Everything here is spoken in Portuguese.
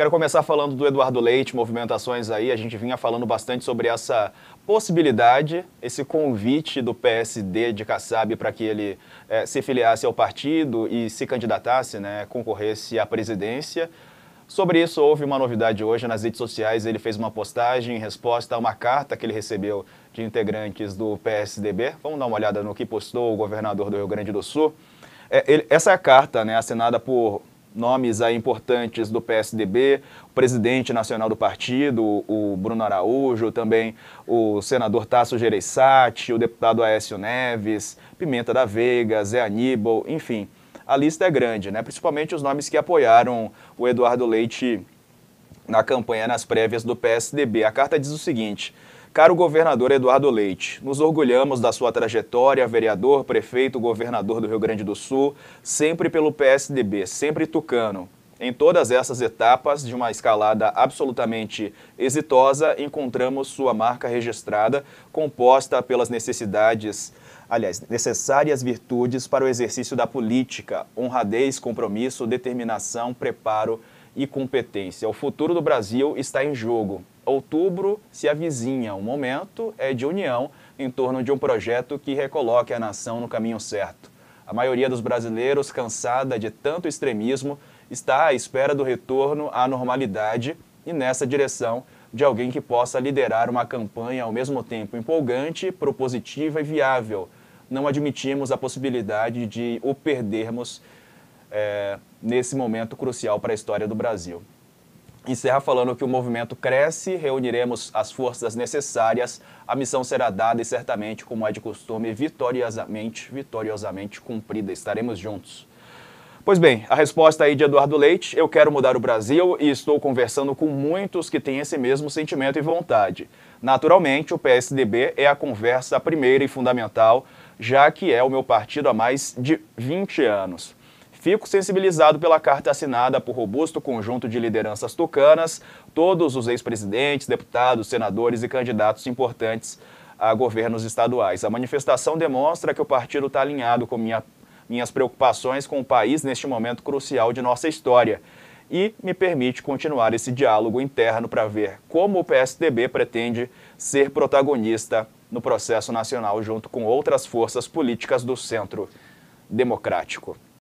Quero começar falando do Eduardo Leite, movimentações aí. A gente vinha falando bastante sobre essa possibilidade, esse convite do PSD de Kassab para que ele é, se filiasse ao partido e se candidatasse, né, concorresse à presidência. Sobre isso, houve uma novidade hoje nas redes sociais. Ele fez uma postagem em resposta a uma carta que ele recebeu de integrantes do PSDB. Vamos dar uma olhada no que postou o governador do Rio Grande do Sul. É, ele, essa carta, né, assinada por nomes aí importantes do PSDB, o presidente nacional do partido, o Bruno Araújo, também o senador Tasso Gereissati, o deputado Aécio Neves, Pimenta da Veiga, Zé Aníbal, enfim, a lista é grande, né? principalmente os nomes que apoiaram o Eduardo Leite na campanha nas prévias do PSDB. A carta diz o seguinte: Caro governador Eduardo Leite, nos orgulhamos da sua trajetória, vereador, prefeito, governador do Rio Grande do Sul, sempre pelo PSDB, sempre tucano. Em todas essas etapas de uma escalada absolutamente exitosa, encontramos sua marca registrada, composta pelas necessidades aliás, necessárias virtudes para o exercício da política, honradez, compromisso, determinação, preparo e competência. O futuro do Brasil está em jogo outubro se avizinha. O momento é de união em torno de um projeto que recoloque a nação no caminho certo. A maioria dos brasileiros, cansada de tanto extremismo, está à espera do retorno à normalidade e nessa direção de alguém que possa liderar uma campanha ao mesmo tempo empolgante, propositiva e viável. Não admitimos a possibilidade de o perdermos é, nesse momento crucial para a história do Brasil encerra falando que o movimento cresce, reuniremos as forças necessárias, a missão será dada e certamente, como é de costume, vitoriosamente, vitoriosamente cumprida. Estaremos juntos. Pois bem, a resposta aí de Eduardo Leite, eu quero mudar o Brasil e estou conversando com muitos que têm esse mesmo sentimento e vontade. Naturalmente, o PSDB é a conversa primeira e fundamental, já que é o meu partido há mais de 20 anos. Fico sensibilizado pela carta assinada por robusto conjunto de lideranças tucanas, todos os ex-presidentes, deputados, senadores e candidatos importantes a governos estaduais. A manifestação demonstra que o partido está alinhado com minha, minhas preocupações com o país neste momento crucial de nossa história e me permite continuar esse diálogo interno para ver como o PSDB pretende ser protagonista no processo nacional junto com outras forças políticas do centro democrático.